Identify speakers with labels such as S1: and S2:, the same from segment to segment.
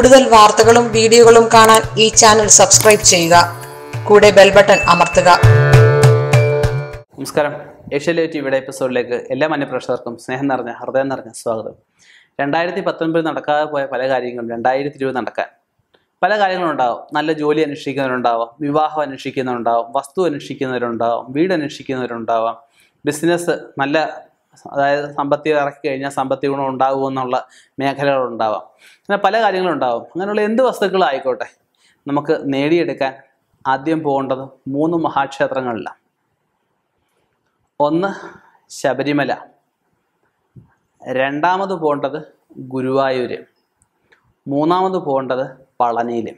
S1: കൂടുതൽ വാർത്തകളും വീഡിയോകളും കാണാൻ ഈ ചാനൽ സബ്സ്ക്രൈബ് ചെയ്യുക കൂടെ ബെൽ ബട്ടൺ അമർത്തുക നമസ്കാരം ഏഷ്യയിലെ ടിവിയുടെ എപ്പിസോഡിലേക്ക് എല്ലാ മന്യപ്രേക്ഷകർക്കും സ്നേഹം നിറഞ്ഞ ഹൃദയം നിറഞ്ഞ സ്വാഗതം രണ്ടായിരത്തി പത്തൊൻപതിൽ നടക്കാതെ പോയ പല കാര്യങ്ങളും രണ്ടായിരത്തി ഇരുപത് നടക്കാൻ പല കാര്യങ്ങളുണ്ടാവും നല്ല ജോലി അന്വേഷിക്കുന്നവരുണ്ടാവാം വിവാഹം അന്വേഷിക്കുന്നവരുണ്ടാവും വസ്തു അന്വേഷിക്കുന്നവരുണ്ടാവും വീട് അന്വേഷിക്കുന്നവരുണ്ടാവാം ബിസിനസ് നല്ല അതായത് സമ്പത്തി ഇറക്കി കഴിഞ്ഞാൽ സമ്പത്തി ഗുണം ഉണ്ടാകും എന്നുള്ള ഉണ്ടാവാം അങ്ങനെ പല കാര്യങ്ങളും ഉണ്ടാവും അങ്ങനെയുള്ള എന്ത് വസ്തുക്കളായിക്കോട്ടെ നമുക്ക് നേടിയെടുക്കാൻ ആദ്യം പോകേണ്ടത് മൂന്ന് മഹാക്ഷേത്രങ്ങളിലാണ് ഒന്ന് ശബരിമല രണ്ടാമത് പോകേണ്ടത് ഗുരുവായൂർ മൂന്നാമത് പോകേണ്ടത് പളനിയിൽ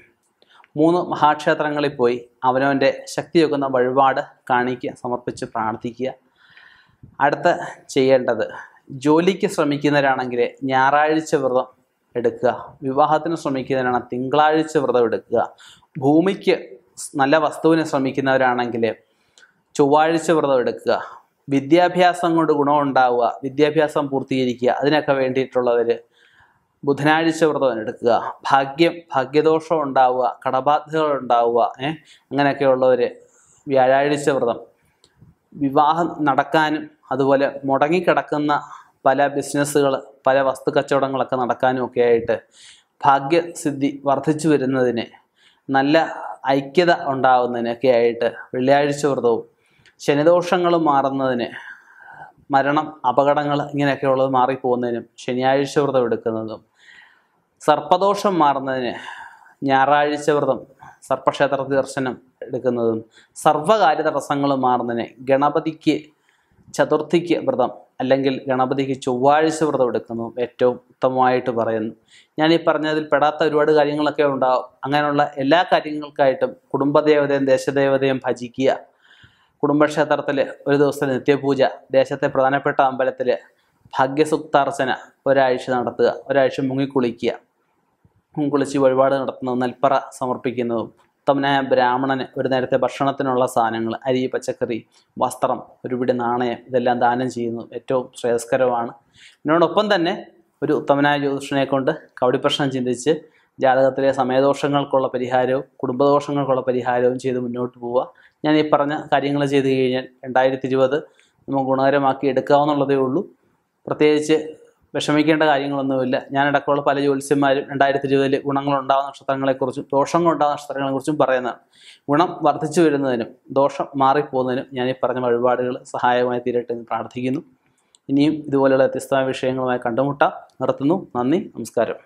S1: മൂന്ന് മഹാക്ഷേത്രങ്ങളിൽ പോയി അവനവൻ്റെ ശക്തിയൊക്കുന്ന വഴിപാട് കാണിക്കുക സമർപ്പിച്ച് പ്രാർത്ഥിക്കുക അടുത്ത ചെയ്യേണ്ടത് ജോലിക്ക് ശ്രമിക്കുന്നവരാണെങ്കിൽ ഞായറാഴ്ച വ്രതം എടുക്കുക വിവാഹത്തിന് ശ്രമിക്കുന്നവരാണ് തിങ്കളാഴ്ച വ്രതം എടുക്കുക ഭൂമിക്ക് നല്ല വസ്തുവിന് ശ്രമിക്കുന്നവരാണെങ്കിൽ ചൊവ്വാഴ്ച വ്രതം എടുക്കുക വിദ്യാഭ്യാസം കൊണ്ട് ഗുണമുണ്ടാവുക വിദ്യാഭ്യാസം പൂർത്തീകരിക്കുക അതിനൊക്കെ വേണ്ടിയിട്ടുള്ളവർ ബുധനാഴ്ച വ്രതം എടുക്കുക ഭാഗ്യം ഭാഗ്യദോഷം ഉണ്ടാവുക കടബാധ്യതകൾ ഉണ്ടാവുക ഏഹ് അങ്ങനെയൊക്കെയുള്ളവർ വ്യാഴാഴ്ച വ്രതം വിവാഹം നടക്കാനും അതുപോലെ മുടങ്ങിക്കിടക്കുന്ന പല ബിസിനസ്സുകൾ പല വസ്തു കച്ചവടങ്ങളൊക്കെ നടക്കാനും ഒക്കെ ആയിട്ട് ഭാഗ്യസിദ്ധി വർദ്ധിച്ചു വരുന്നതിന് നല്ല ഐക്യത ഉണ്ടാകുന്നതിനൊക്കെ ആയിട്ട് വെള്ളിയാഴ്ച വ്രതവും ശനിദോഷങ്ങൾ മാറുന്നതിന് മരണം അപകടങ്ങൾ ഇങ്ങനെയൊക്കെയുള്ളത് ഉള്ളത് മാറിപ്പോകുന്നതിനും ശനിയാഴ്ച വ്രതം എടുക്കുന്നതും സർപ്പദോഷം മാറുന്നതിന് ഞായറാഴ്ച വ്രതം സർപ്പക്ഷേത്ര ദർശനം എടുക്കുന്നതും സർവ്വകാര്യ തടസ്സങ്ങൾ മാറുന്നതിന് ഗണപതിക്ക് ചതുർത്ഥിക്ക് വ്രതം അല്ലെങ്കിൽ ഗണപതിക്ക് ചൊവ്വാഴ്ച വ്രതം എടുക്കുന്നു ഏറ്റവും ഉത്തമമായിട്ട് പറയുന്നു ഞാൻ ഈ പറഞ്ഞതിൽ പെടാത്ത ഒരുപാട് കാര്യങ്ങളൊക്കെ ഉണ്ടാവും അങ്ങനെയുള്ള എല്ലാ കാര്യങ്ങൾക്കായിട്ടും കുടുംബദേവതയും ദേശദേവതയും ഭജിക്കുക കുടുംബക്ഷേത്രത്തിൽ ഒരു ദിവസത്തെ നിത്യപൂജ ദേശത്തെ പ്രധാനപ്പെട്ട അമ്പലത്തിൽ ഭാഗ്യസുക്താർച്ചന ഒരാഴ്ച നടത്തുക ഒരാഴ്ച മുങ്ങിക്കുളിക്കുക കുളിച്ച് വഴിപാട് നടത്തുന്നതും നെൽപ്പറ സമർപ്പിക്കുന്നതും ഉത്തമനായ ബ്രാഹ്മണന് ഒരു നേരത്തെ ഭക്ഷണത്തിനുള്ള സാധനങ്ങൾ അരി പച്ചക്കറി വസ്ത്രം ഒരുപിടി നാണയം ഇതെല്ലാം ദാനം ചെയ്യുന്നു ഏറ്റവും ശ്രേയസ്കരമാണ് എന്നോടൊപ്പം തന്നെ ഒരു ഉത്തമനായ ജ്യോതിഷനെ കൊണ്ട് കവടിപ്രശ്നം ചിന്തിച്ച് ജാതകത്തിലെ സമയദോഷങ്ങൾക്കുള്ള പരിഹാരവും കുടുംബദോഷങ്ങൾക്കുള്ള പരിഹാരവും ചെയ്ത് മുന്നോട്ട് പോവുക ഞാൻ ഈ പറഞ്ഞ കാര്യങ്ങൾ ചെയ്ത് കഴിഞ്ഞാൽ രണ്ടായിരത്തി ഇരുപത് നമുക്ക് ഗുണകരമാക്കി എടുക്കാവുന്നുള്ളതേ ഉള്ളൂ പ്രത്യേകിച്ച് വിഷമിക്കേണ്ട കാര്യങ്ങളൊന്നുമില്ല ഞാൻ ഇടക്കുള്ള പല ജ്യോത്സ്യന്മാരും രണ്ടായിരത്തി ഇരുപതിൽ ഗുണങ്ങളുണ്ടാകുന്ന നക്ഷത്രങ്ങളെക്കുറിച്ചും ദോഷങ്ങളുണ്ടാകുന്ന നക്ഷത്രങ്ങളെക്കുറിച്ചും പറയുന്നതാണ് ഗുണം വർദ്ധിച്ചു വരുന്നതിനും ദോഷം മാറിപ്പോകുന്നതിനും ഞാൻ ഈ പറഞ്ഞ വഴിപാടുകൾ സഹായമായി തീരട്ടെ എന്ന് പ്രാർത്ഥിക്കുന്നു ഇനിയും ഇതുപോലെയുള്ള വ്യത്യസ്തമായ വിഷയങ്ങളുമായി കണ്ടുമുട്ടാം നിർത്തുന്നു നന്ദി നമസ്കാരം